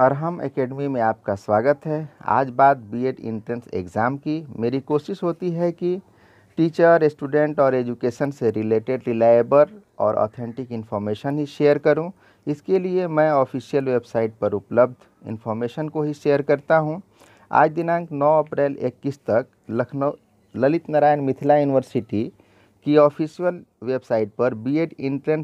अरहम academy में आपका स्वागत है आज बात बीएड एंट्रेंस एग्ज़ाम की मेरी कोशिश होती है कि टीचर स्टूडेंट और एजुकेशन से रिलेटेड रिलायबल और ऑथेंटिक इन्फॉर्मेशन ही शेयर करूं। इसके लिए मैं ऑफिशियल वेबसाइट पर उपलब्ध इन्फॉर्मेशन को ही शेयर करता हूं। आज दिनांक 9 अप्रैल 21 तक लखनऊ ललित नारायण मिथिला यूनिवर्सिटी की ऑफिशियल वेबसाइट पर बी एड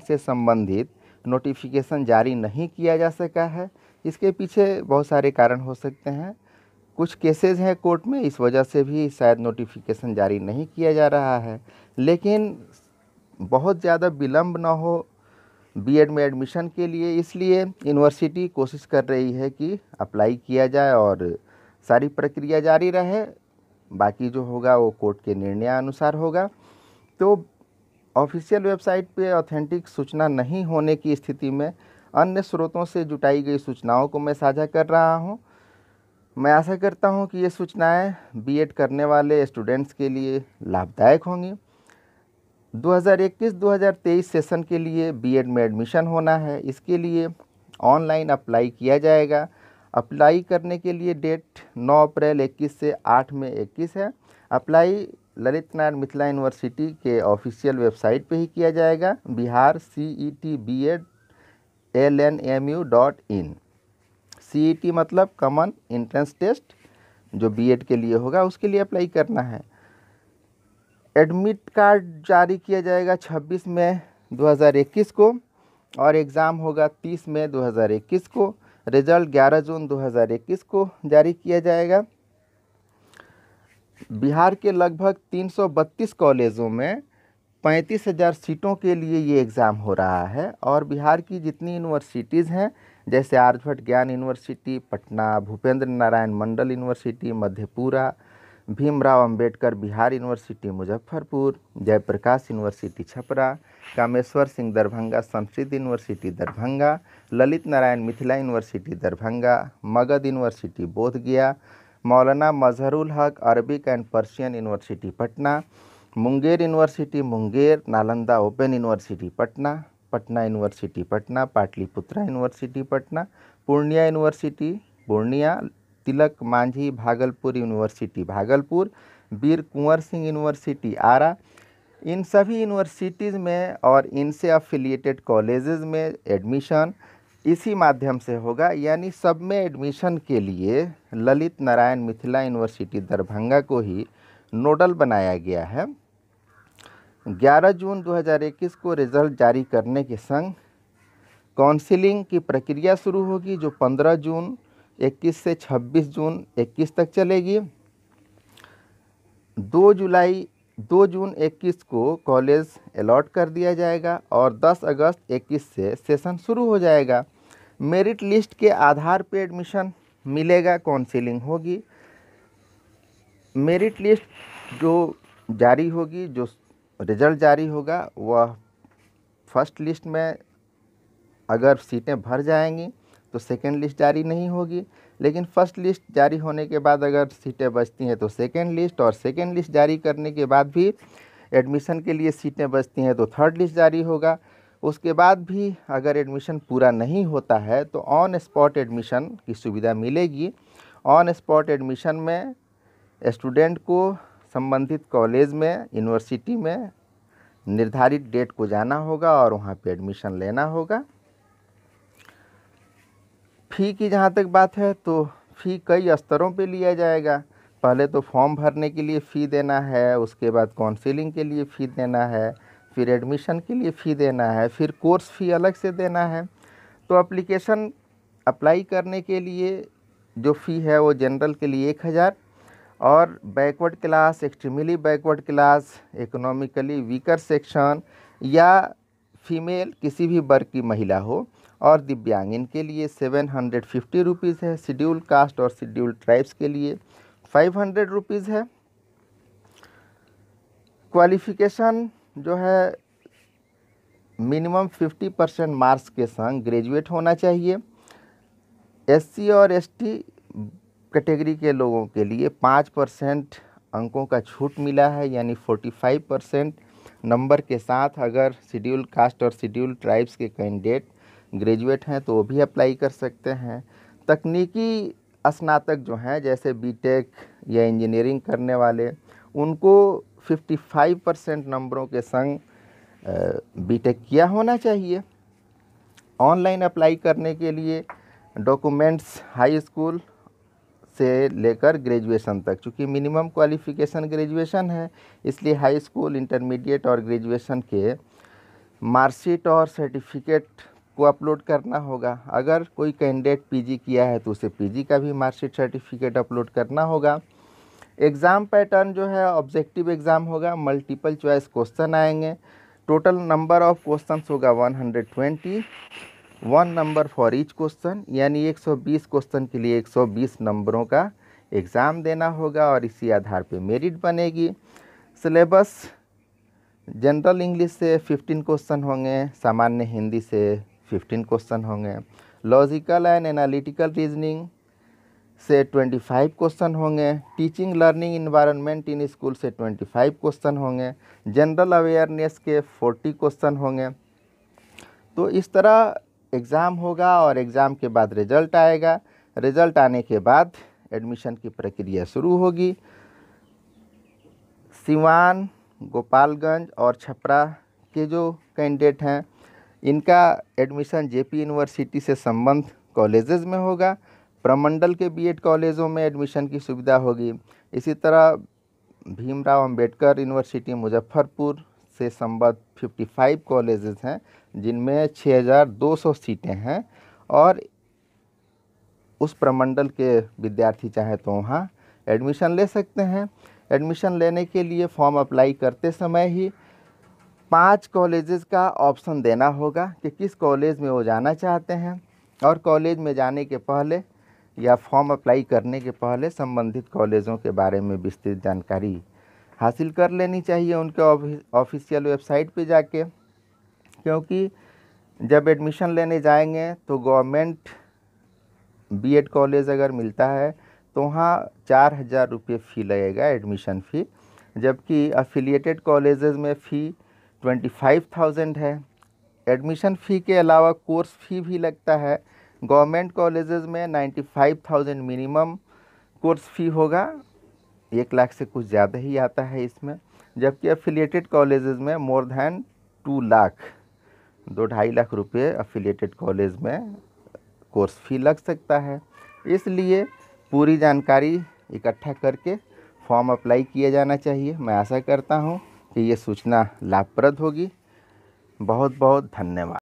से संबंधित नोटिफिकेशन जारी नहीं किया जा सका है इसके पीछे बहुत सारे कारण हो सकते हैं कुछ केसेस हैं कोर्ट में इस वजह से भी शायद नोटिफिकेशन जारी नहीं किया जा रहा है लेकिन बहुत ज़्यादा विलम्ब ना हो बीएड में एडमिशन के लिए इसलिए यूनिवर्सिटी कोशिश कर रही है कि अप्लाई किया जाए और सारी प्रक्रिया जारी रहे बाकी जो होगा वो कोर्ट के निर्णय अनुसार होगा तो ऑफिशियल वेबसाइट पे ऑथेंटिक सूचना नहीं होने की स्थिति में अन्य स्रोतों से जुटाई गई सूचनाओं को मैं साझा कर रहा हूँ मैं आशा करता हूँ कि ये सूचनाएँ बी करने वाले स्टूडेंट्स के लिए लाभदायक होंगी 2021-2023 सेशन के लिए बीएड में एडमिशन होना है इसके लिए ऑनलाइन अप्लाई किया जाएगा अप्लाई करने के लिए डेट 9 अप्रैल 21 से 8 मई 21 है अप्लाई ललित नारायण मिथिला यूनिवर्सिटी के ऑफिशियल वेबसाइट पे ही किया जाएगा Bihar C E T B Ed L N M U dot in C E T मतलब कॉमन इंट्रेंस टेस्ट जो बी एड के लिए होगा उसके लिए अप्लाई करना है एडमिट कार्ड जारी किया जाएगा 26 मई 2021 को और एग्ज़ाम होगा 30 मई 2021 को रिज़ल्ट 11 जून 2021 को जारी किया जाएगा बिहार के लगभग 332 कॉलेजों में पैंतीस हज़ार सीटों के लिए ये एग्ज़ाम हो रहा है और बिहार की जितनी यूनिवर्सिटीज़ हैं जैसे Aryabhatta Gyan university Patna Bhupendra Narayan Mandal university Madhepura Bhimrao Ambedkar Bihar university Muzaffarpur Jayaprakash university Chhapra Kameshwar Singh Darbhanga Sanskrit university Darbhanga Lalit Narayan Mithila university Darbhanga Magadh university Bodhgaya Maulana Mazharul Haque Arabic and Persian university Patna Munger university Munger Nalanda open university Patna Patna university Patna Patliputra university Patna Purnia university Purnia Tilka Manjhi Bhagalpur university Bhagalpur Veer Kunwar Singh university Ara इन सभी यूनिवर्सिटीज़ में और इनसे अफिलिएटेड कॉलेजेस में एडमिशन इसी माध्यम से होगा यानी सब में एडमिशन के लिए ललित नारायण मिथिला यूनिवर्सिटी दरभंगा को ही नोडल बनाया गया है 11 जून 2021 को रिजल्ट जारी करने के संग काउंसिलिंग की प्रक्रिया शुरू होगी जो 15 जून 21 से 26 जून 21 तक चलेगी 2 जुलाई 2 जून 21 को कॉलेज अलॉट कर दिया जाएगा और 10 अगस्त 21 से सेशन शुरू हो जाएगा मेरिट लिस्ट के आधार पर एडमिशन मिलेगा काउंसिलिंग होगी मेरिट लिस्ट जो जारी होगी जो रिज़ल्ट जारी होगा वह फर्स्ट लिस्ट में अगर सीटें भर जाएंगी तो सेकेंड लिस्ट जारी नहीं होगी लेकिन फ़र्स्ट लिस्ट जारी होने के बाद अगर सीटें बचती हैं तो सेकेंड लिस्ट और सेकेंड लिस्ट जारी करने के बाद भी एडमिशन के लिए सीटें बचती हैं तो थर्ड लिस्ट जारी होगा उसके बाद भी अगर एडमिशन पूरा नहीं होता है तो ऑन स्पॉट एडमिशन की सुविधा मिलेगी ऑन स्पॉट एडमिशन में स्टूडेंट को संबंधित कॉलेज में यूनिवर्सिटी में निर्धारित डेट को जाना होगा और वहाँ पे एडमिशन लेना होगा फ़ी की जहाँ तक बात है तो फ़ी कई स्तरों पे लिया जाएगा पहले तो फॉर्म भरने के लिए फ़ी देना है उसके बाद काउंसिलिंग के लिए फ़ी देना है फिर एडमिशन के लिए फ़ी देना है फिर कोर्स फ़ी अलग से देना है तो अप्लीकेशन अप्लाई करने के लिए जो फ़ी है वो जनरल के लिए एक हज़ार और backward class extremely backward class economically weaker section या फीमेल किसी भी वर्ग की महिला हो और दिव्यांग इनके लिए सेवन हंड्रेड फिफ्टी रुपीज़ है शेड्यूल कास्ट और शेड्यूल ट्राइब्स के लिए फाइव हंड्रेड रुपीज़ है क्वालिफिकेशन जो है मिनिमम 50 परसेंट मार्क्स के संग ग्रेजुएट होना चाहिए एससी और एसटी कैटेगरी के लोगों के लिए पाँच परसेंट अंकों का छूट मिला है यानी 45 परसेंट नंबर के साथ अगर शेड्यूल कास्ट और शेड्यूल ट्राइब्स के कैंडिडेट ग्रेजुएट हैं तो वो भी अप्लाई कर सकते हैं तकनीकी स्नातक जो हैं जैसे बीटेक या इंजीनियरिंग करने वाले उनको 55 परसेंट नंबरों के संग बीटेक किया होना चाहिए ऑनलाइन अप्लाई करने के लिए डॉक्यूमेंट्स हाई स्कूल से लेकर ग्रेजुएशन तक चूँकि मिनिमम क्वालिफ़िकेशन ग्रेजुएशन है इसलिए हाई स्कूल इंटरमीडिएट और ग्रेजुएशन के मार्कशीट और सर्टिफिकेट को अपलोड करना होगा अगर कोई कैंडिडेट पीजी किया है तो उसे पीजी का भी मार्कशीट सर्टिफिकेट अपलोड करना होगा एग्ज़ाम पैटर्न जो है ऑब्जेक्टिव एग्ज़ाम होगा मल्टीपल चॉइस क्वेश्चन आएंगे टोटल नंबर ऑफ क्वेश्चन होगा 120 one number for each question यानी 120 क्वेश्चन के लिए 120 नंबरों का एग्ज़ाम देना होगा और इसी आधार पे मेरिट बनेगी सिलेबस जनरल इंग्लिश से 15 क्वेश्चन होंगे सामान्य हिंदी से 15 क्वेश्चन होंगे लॉजिकल एंड एनालिटिकल रीजनिंग से 25 क्वेश्चन होंगे teaching learning environment in school से 25 क्वेश्चन होंगे जनरल अवेयरनेस के 40 क्वेश्चन होंगे तो इस तरह एग्ज़ाम होगा और एग्ज़ाम के बाद रिज़ल्ट आएगा रिज़ल्ट आने के बाद एडमिशन की प्रक्रिया शुरू होगी सिवान गोपालगंज और छपरा के जो कैंडिडेट हैं इनका एडमिशन जेपी यूनिवर्सिटी से संबंध कॉलेजेस में होगा प्रमंडल के बीएड कॉलेजों में एडमिशन की सुविधा होगी इसी तरह भीमराव अंबेडकर यूनिवर्सिटी मुजफ्फरपुर से संबद्ध 55 कॉलेजेस हैं जिनमें 6,200 सीटें हैं और उस प्रमंडल के विद्यार्थी चाहे तो वहाँ एडमिशन ले सकते हैं एडमिशन लेने के लिए फॉर्म अप्लाई करते समय ही पांच कॉलेजेस का ऑप्शन देना होगा कि किस कॉलेज में वो जाना चाहते हैं और कॉलेज में जाने के पहले या फॉर्म अप्लाई करने के पहले संबंधित कॉलेजों के बारे में विस्तृत जानकारी हासिल कर लेनी चाहिए उनके ऑफिशियल वेबसाइट पे जाके क्योंकि जब एडमिशन लेने जाएंगे तो गवर्नमेंट बीएड कॉलेज अगर मिलता है तो वहाँ चार हज़ार रुपये फ़ी लगेगा एडमिशन फ़ी जबकि अफिलिएटेड कॉलेजेस में फ़ी ट्वेंटी फाइव थाउजेंड है एडमिशन फ़ी के अलावा कोर्स फ़ी भी लगता है गवर्नमेंट कॉलेजेस में 95,000 मिनिमम कोर्स फी होगा एक लाख से कुछ ज़्यादा ही आता है इसमें जबकि अफिलिएटेड कॉलेजेस में मोर दैन टू लाख दो ढाई लाख रुपए अफिलिएटेड कॉलेज में कोर्स फी लग सकता है इसलिए पूरी जानकारी इकट्ठा करके फॉर्म अप्लाई किया जाना चाहिए मैं आशा करता हूँ कि ये सूचना लाभप्रद होगी बहुत बहुत धन्यवाद